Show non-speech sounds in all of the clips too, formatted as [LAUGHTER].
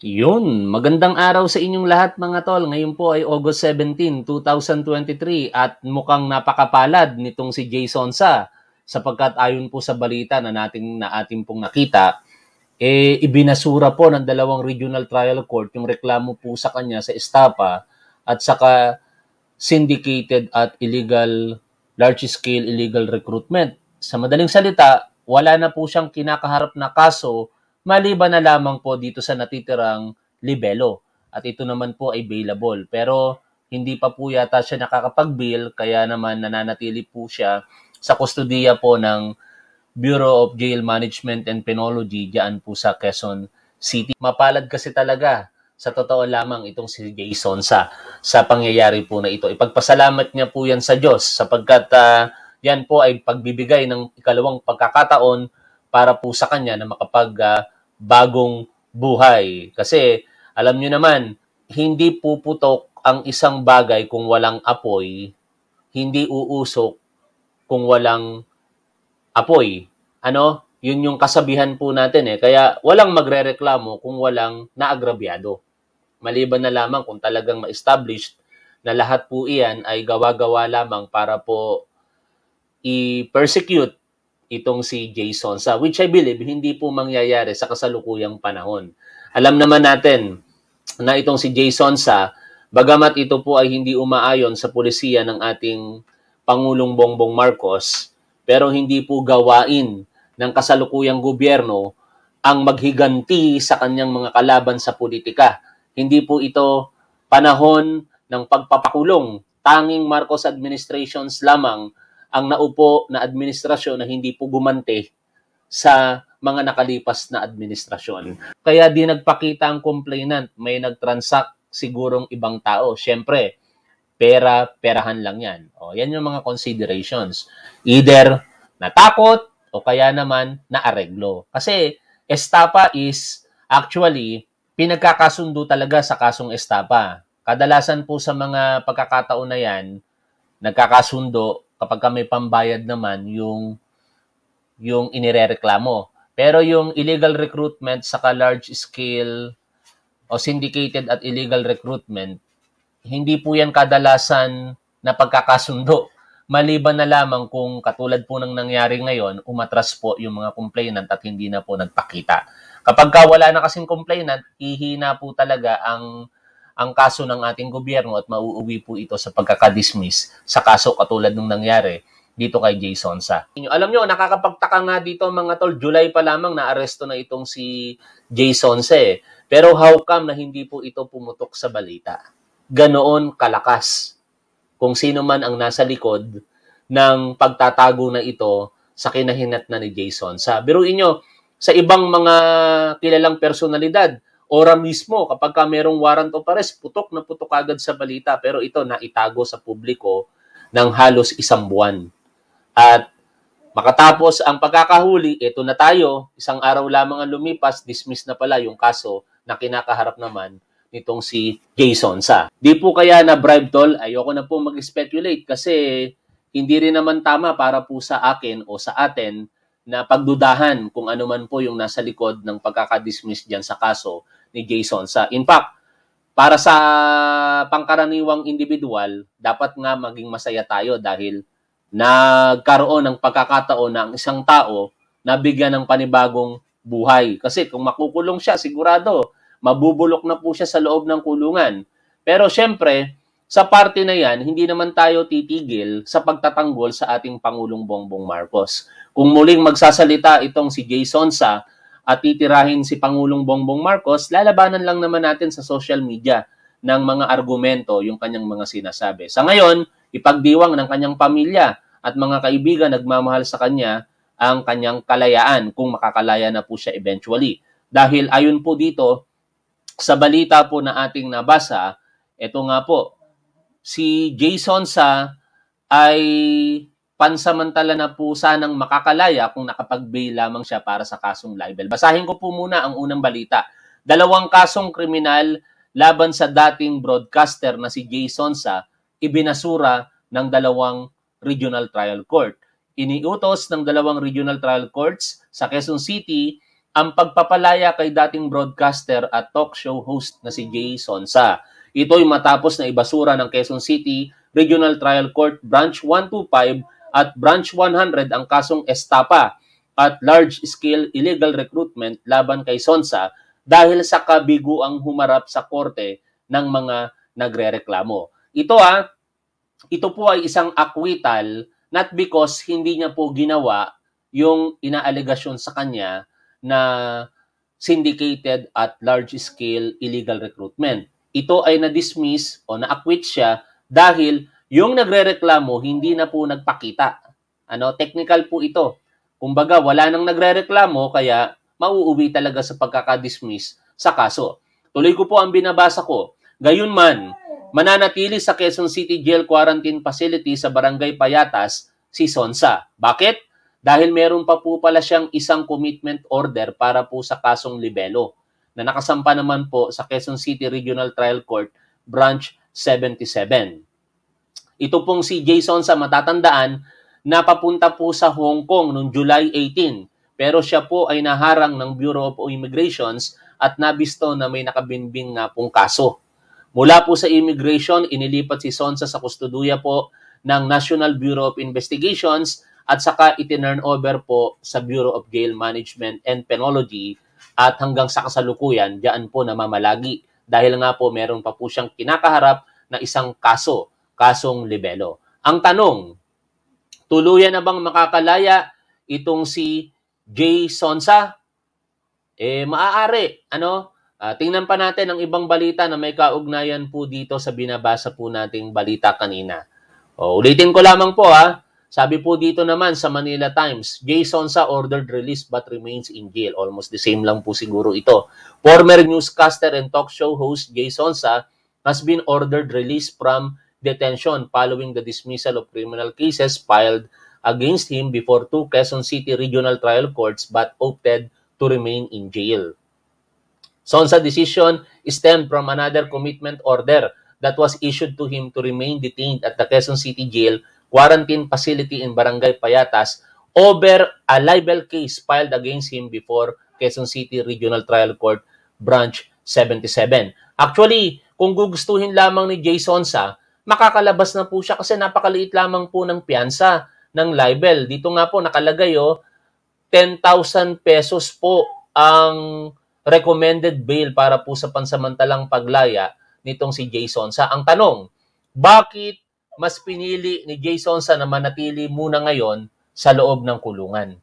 Yun, magandang araw sa inyong lahat mga tol. Ngayon po ay August 17, 2023 at mukhang napakapalad nitong si Jason Sa sapagkat ayon po sa balita na nating na ating pong nakita, eh ibinasura po ng dalawang regional trial court yung reklamo po sa kanya sa estafa at saka syndicated at illegal large scale illegal recruitment. Sa madaling salita, wala na po siyang kinakaharap na kaso maliban na lamang po dito sa natitirang libelo. At ito naman po ay bailable. Pero hindi pa po yata siya nakakapag-bail kaya naman nananatili po siya sa kustudiya po ng Bureau of Jail Management and Penology diyan po sa Quezon City. Mapalad kasi talaga sa totoo lamang itong si Jason sa sa pangyayari po na ito. Ipagpasalamat niya po yan sa Diyos sapagkat uh, yan po ay pagbibigay ng ikalawang pagkakataon para po sa kanya na makapag uh, bagong buhay. Kasi alam nyo naman, hindi puputok ang isang bagay kung walang apoy, hindi uusok kung walang apoy. Ano? Yun yung kasabihan po natin eh. Kaya walang magrereklamo kung walang naagrabyado. Maliban na lamang kung talagang ma-established na lahat po iyan ay gawa-gawa lamang para po i-persecute itong si Jason sa which I believe hindi po mangyayari sa kasalukuyang panahon. Alam naman natin na itong si Jason sa bagamat ito po ay hindi umaayon sa pulisiya ng ating Pangulong Bongbong Marcos pero hindi po gawain ng kasalukuyang gobyerno ang maghiganti sa kanyang mga kalaban sa politika. Hindi po ito panahon ng pagpapakulong. Tanging Marcos administrations lamang ang naupo na administrasyon na hindi po gumante sa mga nakalipas na administrasyon. Kaya di nagpakita ang complainant, may nagtransact sigurong ibang tao. Siyempre, pera, perahan lang yan. O, yan yung mga considerations. Either natakot o kaya naman naareglo. Kasi estafa is actually pinagkakasundo talaga sa kasong estafa. Kadalasan po sa mga pagkakataon na yan, nagkakasundo kapag may pambayad naman yung yung inirereklamo. Pero yung illegal recruitment sa large scale o syndicated at illegal recruitment, hindi po yan kadalasan na pagkakasundo. [LAUGHS] Maliban na lamang kung katulad po ng nangyari ngayon, umatras po yung mga complainant at hindi na po nagpakita. Kapag wala na kasing complainant, ihina po talaga ang ang kaso ng ating gobyerno at mauuwi po ito sa pagkakadismiss sa kaso katulad ng nangyari dito kay Jason Sa. Alam nyo, nakakapagtaka nga dito mga tol, July pa lamang naaresto na itong si Jason Sa eh. Pero how come na hindi po ito pumutok sa balita? Ganoon kalakas kung sino man ang nasa likod ng pagtatago na ito sa kinahinat na ni Jason Sa. Biruin nyo, sa ibang mga kilalang personalidad, ora mismo kapag ka merong warrant of arrest, putok na putok agad sa balita. Pero ito na itago sa publiko ng halos isang buwan. At makatapos ang pagkakahuli, ito na tayo, isang araw lamang ang lumipas, dismiss na pala yung kaso na kinakaharap naman nitong si Jason Sa. Di po kaya na bribe tol, ayoko na po mag-speculate kasi hindi rin naman tama para po sa akin o sa atin na pagdudahan kung ano man po yung nasa likod ng pagkakadismiss dyan sa kaso ni Jason sa. In fact, para sa pangkaraniwang individual, dapat nga maging masaya tayo dahil nagkaroon ng pagkakataon ng isang tao na bigyan ng panibagong buhay. Kasi kung makukulong siya, sigurado, mabubulok na po siya sa loob ng kulungan. Pero siyempre sa parte na yan, hindi naman tayo titigil sa pagtatanggol sa ating Pangulong Bongbong Marcos. Kung muling magsasalita itong si Jason Sa at titirahin si Pangulong Bongbong Marcos, lalabanan lang naman natin sa social media ng mga argumento yung kanyang mga sinasabi. Sa ngayon, ipagdiwang ng kanyang pamilya at mga kaibigan nagmamahal sa kanya ang kanyang kalayaan kung makakalaya na po siya eventually. Dahil ayon po dito, sa balita po na ating nabasa, ito nga po, si Jason Sa ay pansamantala na po sanang makakalaya kung nakapag-bail lamang siya para sa kasong libel. Basahin ko po muna ang unang balita. Dalawang kasong kriminal laban sa dating broadcaster na si Jay Sonsa ibinasura ng dalawang regional trial court. Iniutos ng dalawang regional trial courts sa Quezon City ang pagpapalaya kay dating broadcaster at talk show host na si Jay Sonsa. Ito'y matapos na ibasura ng Quezon City Regional Trial Court Branch 125 at Branch 100 ang kasong estapa at large-scale illegal recruitment laban kay Sonsa dahil sa kabigo ang humarap sa korte ng mga nagrereklamo. Ito ha, ah, ito po ay isang acquittal not because hindi niya po ginawa yung inaalegasyon sa kanya na syndicated at large-scale illegal recruitment. Ito ay na-dismiss o na-acquit siya dahil yung nagrereklamo hindi na po nagpakita. Ano, technical po ito. Kumbaga, wala nang nagrereklamo kaya mauuwi talaga sa pagkakadismiss sa kaso. Tuloy ko po ang binabasa ko. Gayunman, mananatili sa Quezon City Jail Quarantine Facility sa Barangay Payatas si Sonsa. Bakit? Dahil meron pa po pala siyang isang commitment order para po sa kasong libelo na nakasampa naman po sa Quezon City Regional Trial Court Branch 77. Ito pong si Jason sa matatandaan, napapunta po sa Hong Kong noong July 18. Pero siya po ay naharang ng Bureau of Immigrations at nabisto na may nakabinbing nga pong kaso. Mula po sa immigration, inilipat si Sonsa sa kustuduya po ng National Bureau of Investigations at saka itinurn over po sa Bureau of Jail Management and Penology at hanggang sa kasalukuyan, diyan po namamalagi. Dahil nga po meron pa po siyang kinakaharap na isang kaso kasong libelo. Ang tanong, tuluyan na bang makakalaya itong si Jay Sonsa? Eh, maaari. Ano? Uh, tingnan pa natin ang ibang balita na may kaugnayan po dito sa binabasa po nating balita kanina. O, ulitin ko lamang po ha. Sabi po dito naman sa Manila Times, Jay Sonsa ordered release but remains in jail. Almost the same lang po siguro ito. Former newscaster and talk show host Jay Sonsa has been ordered release from detention following the dismissal of criminal cases filed against him before two Quezon City Regional Trial Courts but opted to remain in jail. Sonsa decision stemmed from another commitment order that was issued to him to remain detained at the Quezon City Jail quarantine facility in Barangay Payatas over a libel case filed against him before Quezon City Regional Trial Court Branch 77. Actually, kung gugustuhin lamang ni Jay Sonsa, makakalabas na po siya kasi napakaliit lamang po ng piyansa ng libel. Dito nga po nakalagay oh, 10,000 pesos po ang recommended bail para po sa pansamantalang paglaya nitong si Jason sa ang tanong bakit mas pinili ni Jason sa na manatili muna ngayon sa loob ng kulungan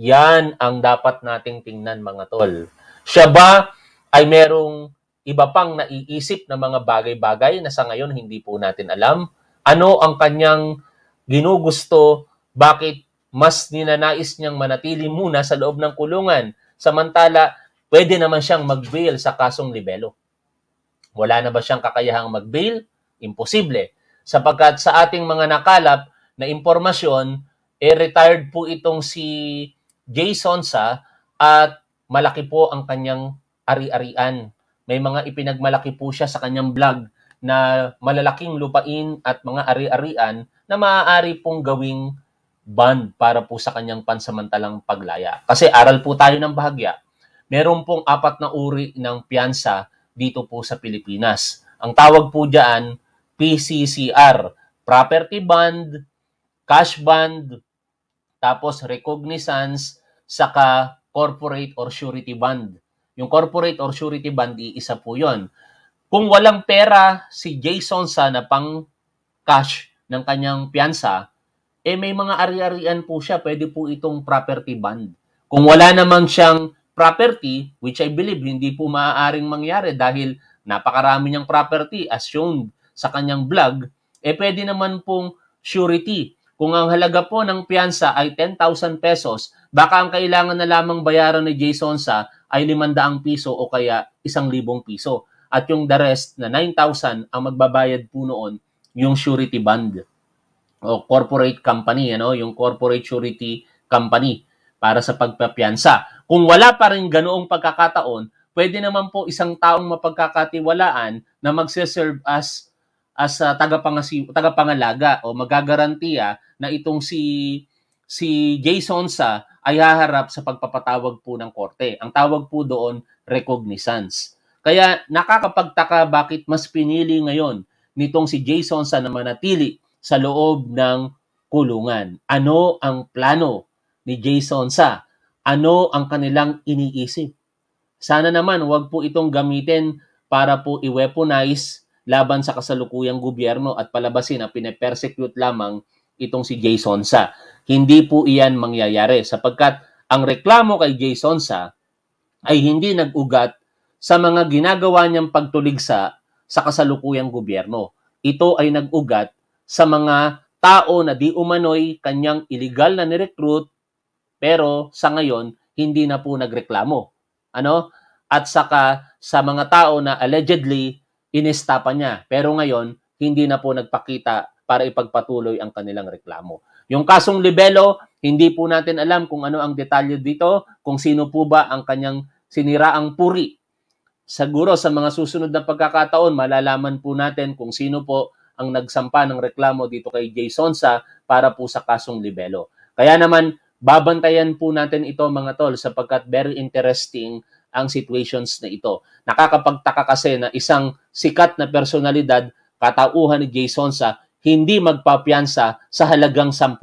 yan ang dapat nating tingnan mga tol siya ba ay merong iba pang naiisip na mga bagay-bagay na sa ngayon hindi po natin alam. Ano ang kanyang ginugusto, bakit mas ninanais niyang manatili muna sa loob ng kulungan. Samantala, pwede naman siyang mag-bail sa kasong libelo. Wala na ba siyang kakayahang mag-bail? Imposible. Sapagkat sa ating mga nakalap na impormasyon, eh retired po itong si Jason sa at malaki po ang kanyang ari-arian may mga ipinagmalaki po siya sa kanyang vlog na malalaking lupain at mga ari-arian na maaari pong gawing bond para po sa kanyang pansamantalang paglaya. Kasi aral po tayo ng bahagya. Meron pong apat na uri ng piyansa dito po sa Pilipinas. Ang tawag po dyan, PCCR, Property Bond, Cash Bond, tapos Recognizance, saka Corporate or Surety Bond. Yung corporate or surety bond, iisa po yon. Kung walang pera si Jason sa na pang cash ng kanyang piyansa, eh may mga ari-arian po siya, pwede po itong property bond. Kung wala naman siyang property, which I believe hindi po maaaring mangyari dahil napakarami niyang property as shown sa kanyang vlog, eh pwede naman pong surety. Kung ang halaga po ng piyansa ay 10,000 pesos, baka ang kailangan na lamang bayaran ni Jason sa ay 500 piso o kaya 1,000 piso. At yung the rest na 9,000 ang magbabayad po noon yung surety bond o corporate company, ano, yung corporate surety company para sa pagpapiansa. Kung wala pa rin ganoong pagkakataon, pwede naman po isang taong mapagkakatiwalaan na magse-serve as as uh, tagapangasi, tagapangalaga o magagarantiya na itong si si Jason sa ay haharap sa pagpapatawag po ng korte. Ang tawag po doon, recognizance. Kaya nakakapagtaka bakit mas pinili ngayon nitong si Jason sa namanatili sa loob ng kulungan. Ano ang plano ni Jason sa? Ano ang kanilang iniisip? Sana naman wag po itong gamitin para po i-weaponize laban sa kasalukuyang gobyerno at palabasin na pinapersecute lamang itong si Jason Sa. Hindi po iyan mangyayari sapagkat ang reklamo kay Jason Sa ay hindi nag-ugat sa mga ginagawa niyang pagtuligsa sa kasalukuyang gobyerno. Ito ay nag-ugat sa mga tao na di umano'y kanyang illegal na nirecruit pero sa ngayon hindi na po nagreklamo. Ano? At saka sa mga tao na allegedly inestapan niya pero ngayon hindi na po nagpakita para ipagpatuloy ang kanilang reklamo. Yung kasong libelo, hindi po natin alam kung ano ang detalye dito, kung sino po ba ang kanyang siniraang puri. Siguro sa mga susunod na pagkakataon, malalaman po natin kung sino po ang nagsampa ng reklamo dito kay Jay sa para po sa kasong libelo. Kaya naman, babantayan po natin ito mga tol sapagkat very interesting ang situations na ito. Nakakapagtaka kasi na isang sikat na personalidad, katauhan ni Jay sa hindi magpapiansa sa halagang 10,000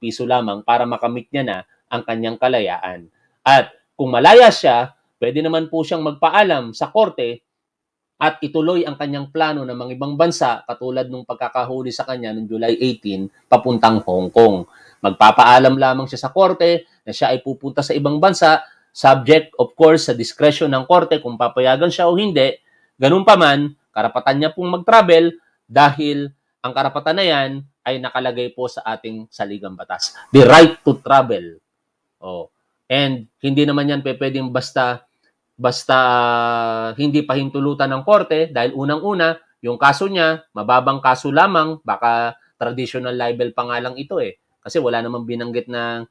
piso lamang para makamit niya na ang kanyang kalayaan. At kung malaya siya, pwede naman po siyang magpaalam sa korte at ituloy ang kanyang plano ng mga ibang bansa katulad nung pagkakahuli sa kanya noong July 18 papuntang Hong Kong. Magpapaalam lamang siya sa korte na siya ay pupunta sa ibang bansa subject of course sa discretion ng korte kung papayagan siya o hindi. Ganun pa man, karapatan niya pong mag-travel dahil ang karapatan na yan ay nakalagay po sa ating saligang batas. The right to travel. Oh. And hindi naman yan pwedeng basta basta uh, hindi pahintulutan ng korte dahil unang-una, yung kaso niya, mababang kaso lamang, baka traditional libel pa nga lang ito eh. Kasi wala namang binanggit na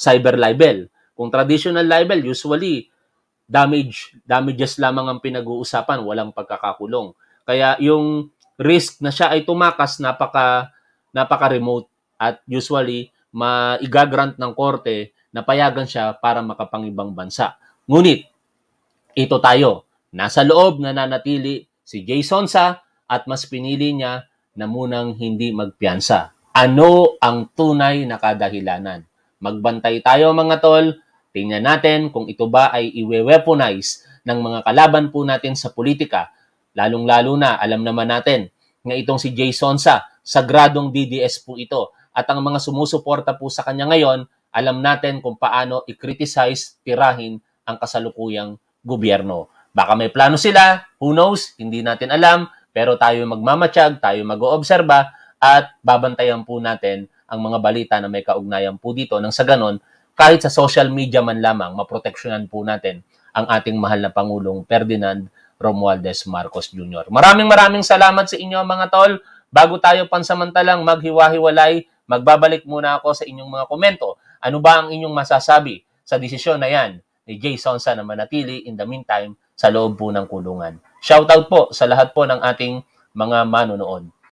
cyber libel. Kung traditional libel, usually damage damages lamang ang pinag-uusapan, walang pagkakakulong. Kaya yung risk na siya ay tumakas napaka napaka remote at usually maigagrant ng korte na payagan siya para makapangibang bansa. Ngunit ito tayo, nasa loob na nanatili si Jason sa at mas pinili niya na munang hindi magpiyansa. Ano ang tunay na kadahilanan? Magbantay tayo mga tol, tingnan natin kung ito ba ay iwe-weaponize ng mga kalaban po natin sa politika Lalong-lalo na, alam naman natin na itong si Jay Sonsa, sagradong DDS po ito. At ang mga sumusuporta po sa kanya ngayon, alam natin kung paano i-criticize, tirahin ang kasalukuyang gobyerno. Baka may plano sila, who knows, hindi natin alam, pero tayo magmamatsyag, tayo mag-oobserba, at babantayan po natin ang mga balita na may kaugnayan po dito nang sa ganon, kahit sa social media man lamang, maproteksyonan po natin ang ating mahal na Pangulong Ferdinand Romualdez Marcos Jr. Maraming maraming salamat sa inyo mga tol. Bago tayo pansamantalang maghiwa-hiwalay, magbabalik muna ako sa inyong mga komento. Ano ba ang inyong masasabi sa desisyon na yan ni Jason sa na manatili in the meantime sa loob po ng kulungan? Shoutout po sa lahat po ng ating mga manonood.